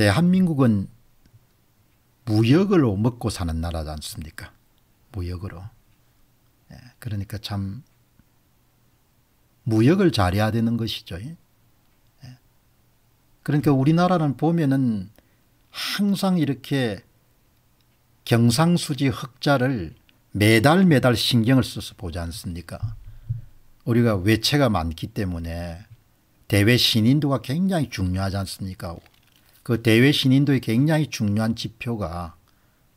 대한민국은 무역으로 먹고 사는 나라지 않습니까? 무역으로. 예, 그러니까 참 무역을 잘해야 되는 것이죠. 예. 그러니까 우리나라는 보면은 항상 이렇게 경상수지 흑자를 매달 매달 신경을 써서 보지 않습니까? 우리가 외채가 많기 때문에 대외 신인도가 굉장히 중요하지 않습니까? 그 대외 신인도의 굉장히 중요한 지표가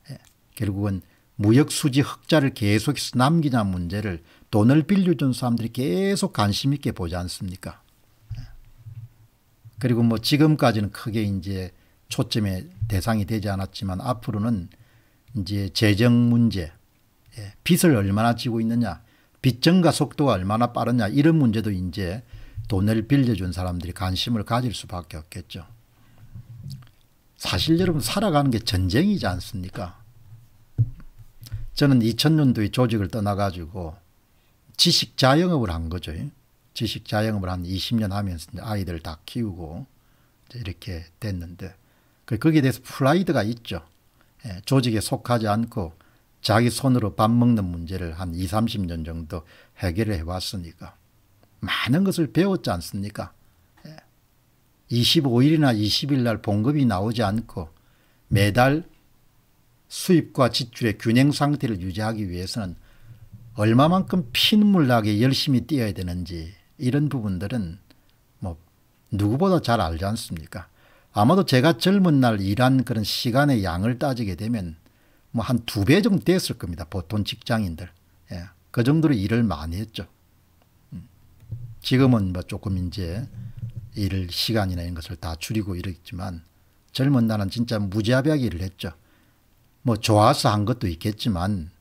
예, 결국은 무역 수지 흑자를 계속해서 남기자 문제를 돈을 빌려준 사람들이 계속 관심 있게 보지 않습니까? 예. 그리고 뭐 지금까지는 크게 이제 초점의 대상이 되지 않았지만 앞으로는 이제 재정 문제, 예, 빚을 얼마나 지고 있느냐, 빚 증가 속도가 얼마나 빠르냐 이런 문제도 이제 돈을 빌려준 사람들이 관심을 가질 수밖에 없겠죠. 사실 여러분 살아가는 게 전쟁이지 않습니까? 저는 2000년도에 조직을 떠나가지고 지식 자영업을 한 거죠. 지식 자영업을 한 20년 하면서 아이들 다 키우고 이렇게 됐는데 그 거기에 대해서 플라이드가 있죠. 예, 조직에 속하지 않고 자기 손으로 밥 먹는 문제를 한 20, 30년 정도 해결해 왔으니까 많은 것을 배웠지 않습니까? 25일이나 20일 날 봉급이 나오지 않고 매달 수입과 지출의 균형 상태를 유지하기 위해서는 얼마만큼 피눈물 나게 열심히 뛰어야 되는지 이런 부분들은 뭐 누구보다 잘 알지 않습니까? 아마도 제가 젊은 날 일한 그런 시간의 양을 따지게 되면 뭐 한 두 배 정도 됐을 겁니다. 보통 직장인들. 예. 그 정도로 일을 많이 했죠. 음. 지금은 뭐 조금 이제 일을 시간이나 이런 것을 다 줄이고 이랬지만 젊은 나는 진짜 무자비하게 일을 했죠. 뭐 좋아서 한 것도 있겠지만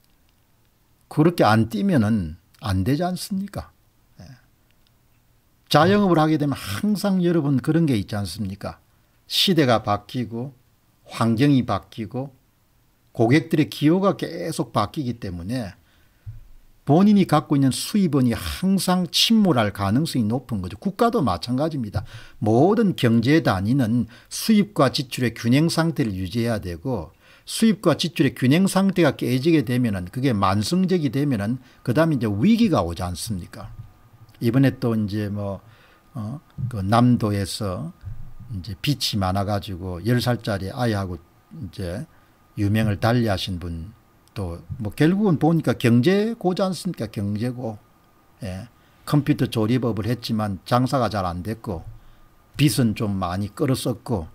그렇게 안 뛰면은 안 되지 않습니까? 예. 자영업을 하게 되면 항상 여러분 그런 게 있지 않습니까? 시대가 바뀌고 환경이 바뀌고 고객들의 기호가 계속 바뀌기 때문에 본인이 갖고 있는 수입원이 항상 침몰할 가능성이 높은 거죠. 국가도 마찬가지입니다. 모든 경제 단위는 수입과 지출의 균형 상태를 유지해야 되고 수입과 지출의 균형 상태가 깨지게 되면은 그게 만성적이 되면은 그다음에 이제 위기가 오지 않습니까? 이번에 또 이제 뭐어그 남도에서 이제 빛이 많아 가지고 열살짜리 아이하고 이제 유명을 달리하신 분 또뭐 결국은 보니까 경제고지 않습니까? 경제고. 예. 컴퓨터 조립업을 했지만 장사가 잘 안 됐고 빚은 좀 많이 끌었었고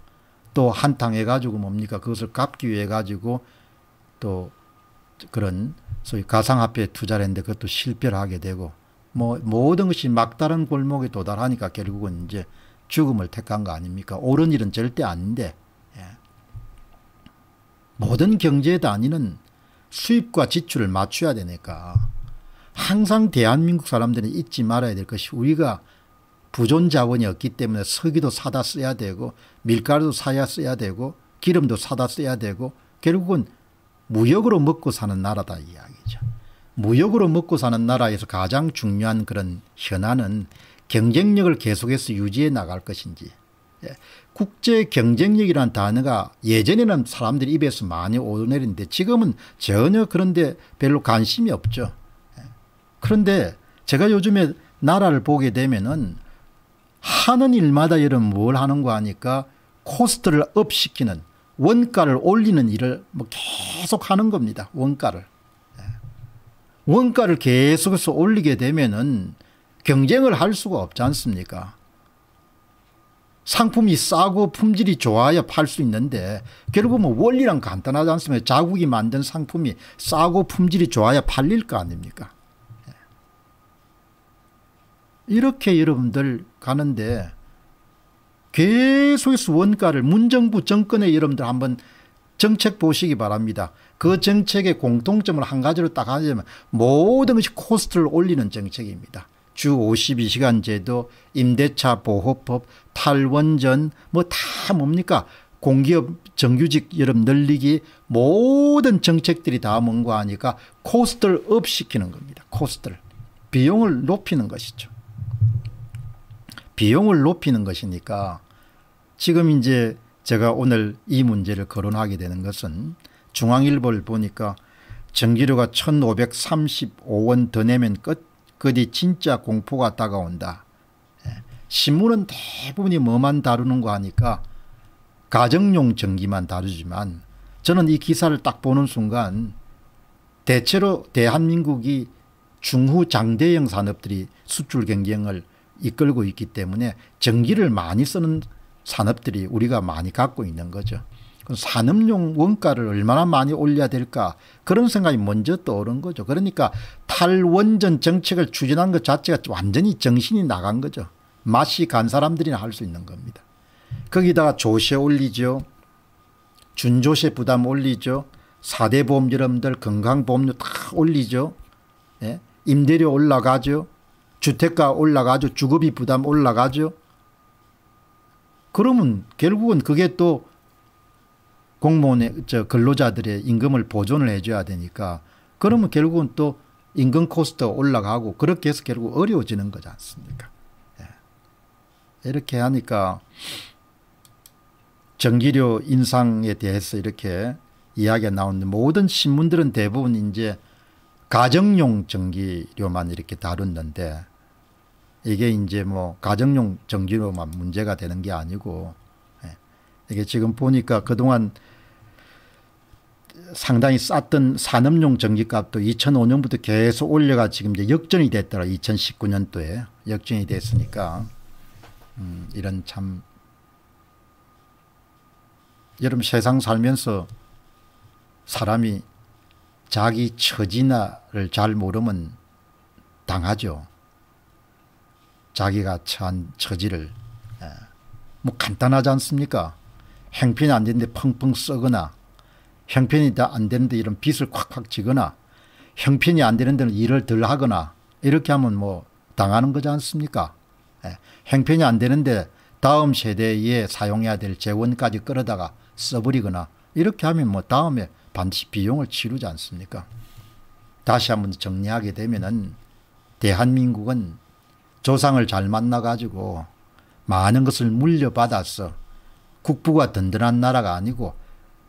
또 한탕 해가지고 뭡니까? 그것을 갚기 위해 가지고 또 그런 소위 가상화폐에 투자를 했는데 그것도 실패를 하게 되고 뭐 모든 것이 막다른 골목에 도달하니까 결국은 이제 죽음을 택한 거 아닙니까? 옳은 일은 절대 아닌데 예. 모든 경제단위니는 수입과 지출을 맞춰야 되니까 항상 대한민국 사람들은 잊지 말아야 될 것이 우리가 부존 자원이 없기 때문에 석유도 사다 써야 되고 밀가루도 사야 써야 되고 기름도 사다 써야 되고 결국은 무역으로 먹고 사는 나라다 이야기죠. 무역으로 먹고 사는 나라에서 가장 중요한 그런 현안은 경쟁력을 계속해서 유지해 나갈 것인지 예. 국제 경쟁력이라는 단어가 예전에는 사람들이 입에서 많이 오내리는데 르 지금은 전혀 그런데 별로 관심이 없죠. 예. 그런데 제가 요즘에 나라를 보게 되면은 하는 일마다 이런 뭘 하는 거 하니까 코스트를 업 시키는 원가를 올리는 일을 뭐 계속 하는 겁니다. 원가를. 예. 원가를 계속해서 올리게 되면은 경쟁을 할 수가 없지 않습니까? 상품이 싸고 품질이 좋아야 팔 수 있는데 결국 뭐원리란 간단하지 않습니까? 자국이 만든 상품이 싸고 품질이 좋아야 팔릴 거 아닙니까? 예. 이렇게 여러분들 가는데 계속해서 원가를 문정부 정권의 여러분들 한번 정책 보시기 바랍니다. 그 정책의 공통점을 한 가지로 딱 하자면 모든 것이 코스트를 올리는 정책입니다. 주 52시간 제도, 임대차 보호법, 탈원전 뭐 다 뭡니까? 공기업 정규직 여름 늘리기 모든 정책들이 다 뭔가 하니까 코스트를 업 시키는 겁니다. 코스트를. 비용을 높이는 것이죠. 비용을 높이는 것이니까 지금 이제 제가 오늘 이 문제를 거론하게 되는 것은 중앙일보를 보니까 전기료가 1535원 더 내면 끝 그뒤 진짜 공포가 다가온다. 예. 신문은 대부분이 뭐만 다루는 거 하니까 가정용 전기만 다루지만 저는 이 기사를 딱 보는 순간 대체로 대한민국이 중후 장대형 산업들이 수출 경쟁을 이끌고 있기 때문에 전기를 많이 쓰는 산업들이 우리가 많이 갖고 있는 거죠. 그 산업용 원가를 얼마나 많이 올려야 될까 그런 생각이 먼저 떠오른 거죠. 그러니까 탈원전 정책을 추진한 것 자체가 완전히 정신이 나간 거죠. 맛이 간 사람들이나 할 수 있는 겁니다. 거기다가 조세 올리죠. 준조세 부담 올리죠. 4대 보험 여러분들 건강보험료 다 올리죠. 예? 임대료 올라가죠. 주택가 올라가죠. 주거비 부담 올라가죠. 그러면 결국은 그게 또 공무원의 저 근로자들의 임금을 보존을 해줘야 되니까 그러면 결국은 또 임금 코스트 올라가고 그렇게 해서 결국 어려워지는 거지 않습니까? 예. 이렇게 하니까 전기료 인상에 대해서 이렇게 이야기가 나오는데 모든 신문들은 대부분 이제 가정용 전기료만 이렇게 다루는데 이게 이제 뭐 가정용 전기료만 문제가 되는 게 아니고 예. 이게 지금 보니까 그동안 상당히 쌌던 산업용 전기값도 2005년부터 계속 올려가 지금 이제 역전이 됐더라 2019년도에 역전이 됐으니까 음, 이런 참 여러분 세상 살면서 사람이 자기 처지나를 잘 모르면 당하죠. 자기가 처한 처지를 예. 뭐 간단하지 않습니까? 행편이 안 되는데 펑펑 썩거나 형편이 다 안 되는데 이런 빚을 콱콱 지거나 형편이 안 되는 데는 일을 덜 하거나 이렇게 하면 뭐 당하는 거지 않습니까? 예. 형편이 안 되는데 다음 세대에 사용해야 될 재원까지 끌어다가 써버리거나 이렇게 하면 뭐 다음에 반드시 비용을 치르지 않습니까? 다시 한번 정리하게 되면은 대한민국은 조상을 잘 만나가지고 많은 것을 물려받아서 국부가 든든한 나라가 아니고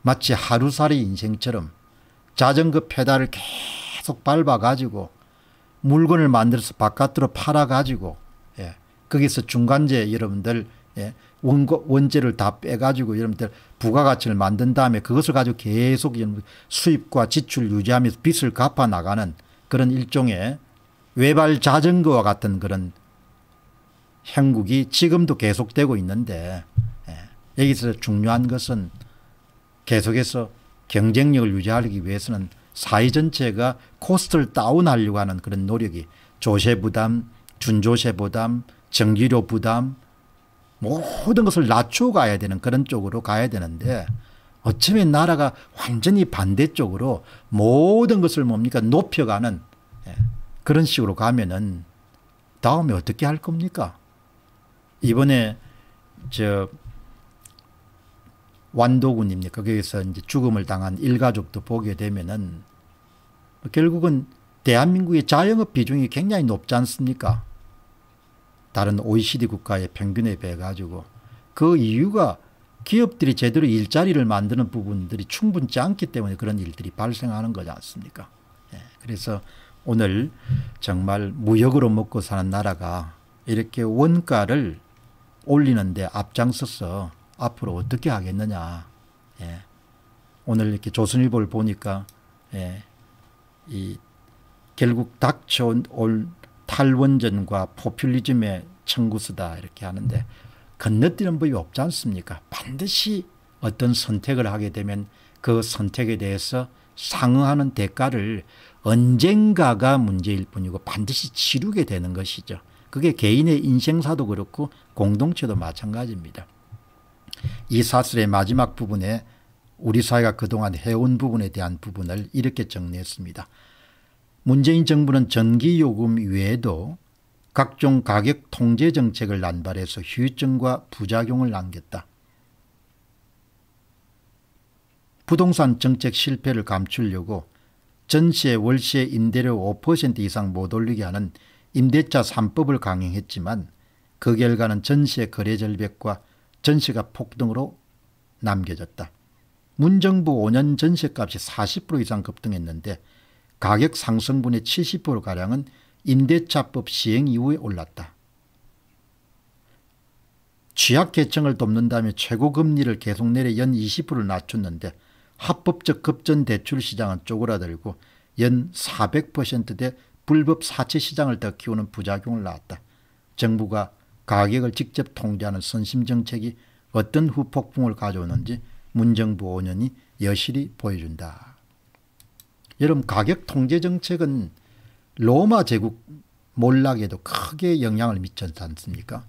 마치 하루살이 인생처럼 자전거 페달을 계속 밟아가지고 물건을 만들어서 바깥으로 팔아가지고 예. 거기서 중간재 여러분들 예. 원고, 원재를 다 빼가지고 여러분들 부가가치를 만든 다음에 그것을 가지고 계속 수입과 지출 유지하면서 빚을 갚아나가는 그런 일종의 외발 자전거와 같은 그런 형국이 지금도 계속되고 있는데 예. 여기서 중요한 것은 계속해서 경쟁력을 유지하기 위해서는 사회 전체가 코스트를 다운하려고 하는 그런 노력이 조세 부담, 준조세 부담, 전기료 부담 모든 것을 낮추어 가야 되는 그런 쪽으로 가야 되는데 어쩌면 나라가 완전히 반대쪽으로 모든 것을 뭡니까 높여가는 예, 그런 식으로 가면은 다음에 어떻게 할 겁니까? 이번에 저 완도군입니까? 거기서 이제 죽음을 당한 일가족도 보게 되면은 결국은 대한민국의 자영업 비중이 굉장히 높지 않습니까? 다른 OECD 국가의 평균에 비해 가지고 그 이유가 기업들이 제대로 일자리를 만드는 부분들이 충분치 않기 때문에 그런 일들이 발생하는 거지 않습니까? 예, 그래서 오늘 정말 무역으로 먹고 사는 나라가 이렇게 원가를 올리는데 앞장서서 앞으로 어떻게 하겠느냐. 예. 오늘 이렇게 조선일보를 보니까 예. 이 결국 닥쳐올 탈원전과 포퓰리즘의 청구수다 이렇게 하는데 건너뛰는 법이 없지 않습니까? 반드시 어떤 선택을 하게 되면 그 선택에 대해서 상응하는 대가를 언젠가가 문제일 뿐이고 반드시 치르게 되는 것이죠. 그게 개인의 인생사도 그렇고 공동체도 마찬가지입니다. 이 사설의 마지막 부분에 우리 사회가 그동안 해온 부분에 대한 부분을 이렇게 정리했습니다. 문재인 정부는 전기요금 외에도 각종 가격 통제 정책을 난발해서 휴증과 부작용을 남겼다. 부동산 정책 실패를 감추려고 전시의 월세 임대료 5% 이상 못 올리게 하는 임대차 3법을 강행했지만 그 결과는 전시의 거래 절벽과 전세가 폭등으로 남겨졌다. 문정부 5년 전세값이 40% 이상 급등했는데 가격 상승분의 70%가량은 임대차법 시행 이후에 올랐다. 취약계층을 돕는다며 최고금리를 계속 내려 연 20%를 낮췄는데 합법적 급전대출 시장은 쪼그라들고 연 400%대 불법 사채 시장을 더 키우는 부작용을 낳았다. 정부가 가격을 직접 통제하는 선심 정책이 어떤 후폭풍을 가져오는지 문정부 5년이 여실히 보여준다. 여러분 가격 통제 정책은 로마 제국 몰락에도 크게 영향을 미쳤지 않습니까?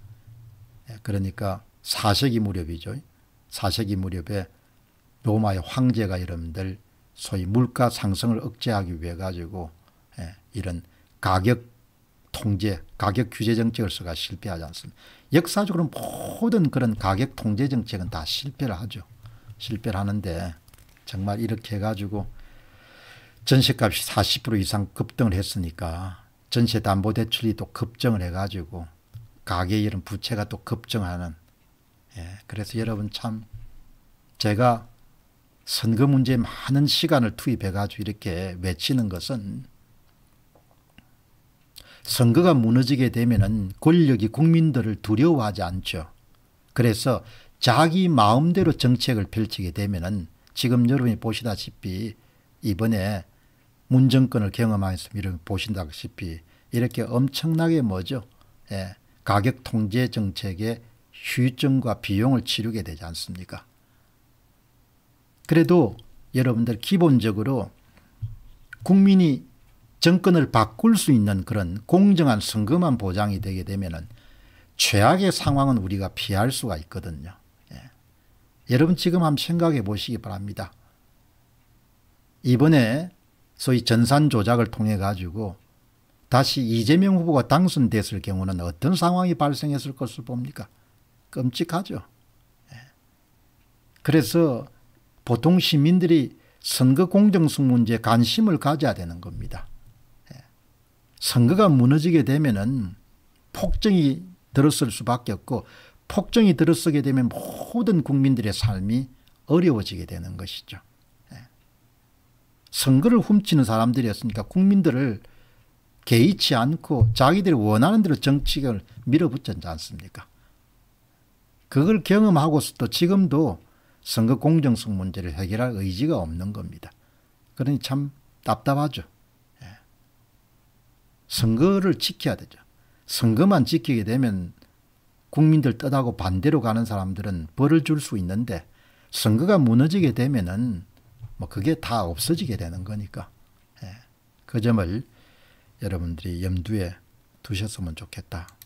예, 그러니까 4세기 무렵이죠. 4세기 무렵에 로마의 황제가 여러분들 소위 물가 상승을 억제하기 위해 가지고 예, 이런 가격 통제, 가격 규제 정책을 써가 실패하지 않습니다. 역사적으로 모든 그런 가격 통제 정책은 다 실패를 하죠. 실패를 하는데 정말 이렇게 해가지고 전세값이 40% 이상 급등을 했으니까 전세담보대출이 또 급증을 해가지고 가계 이런 부채가 또 급증하는 예, 그래서 여러분 참 제가 선거 문제에 많은 시간을 투입해가지고 이렇게 외치는 것은 선거가 무너지게 되면 권력이 국민들을 두려워하지 않죠. 그래서 자기 마음대로 정책을 펼치게 되면 지금 여러분이 보시다시피 이번에 문정권을 경험하면서 이 보신다시피 이렇게 엄청나게 뭐죠? 예, 가격 통제 정책의 휴증과 비용을 치르게 되지 않습니까? 그래도 여러분들 기본적으로 국민이 정권을 바꿀 수 있는 그런 공정한 선거만 보장이 되게 되면은 최악의 상황은 우리가 피할 수가 있거든요. 예. 여러분 지금 한번 생각해 보시기 바랍니다. 이번에 소위 전산 조작을 통해 가지고 다시 이재명 후보가 당선됐을 경우는 어떤 상황이 발생했을 것을 봅니까? 끔찍하죠. 예. 그래서 보통 시민들이 선거 공정성 문제에 관심을 가져야 되는 겁니다. 선거가 무너지게 되면은 폭정이 들었을 수밖에 없고 폭정이 들었게 되면 모든 국민들의 삶이 어려워지게 되는 것이죠. 예. 선거를 훔치는 사람들이었으니까 국민들을 개의치 않고 자기들이 원하는 대로 정치를 밀어붙였지 않습니까? 그걸 경험하고서도 지금도 선거 공정성 문제를 해결할 의지가 없는 겁니다. 그러니 참 답답하죠. 선거를 지켜야 되죠. 선거만 지키게 되면 국민들 뜻하고 반대로 가는 사람들은 벌을 줄 수 있는데 선거가 무너지게 되면은 뭐 그게 다 없어지게 되는 거니까 예. 그 점을 여러분들이 염두에 두셨으면 좋겠다.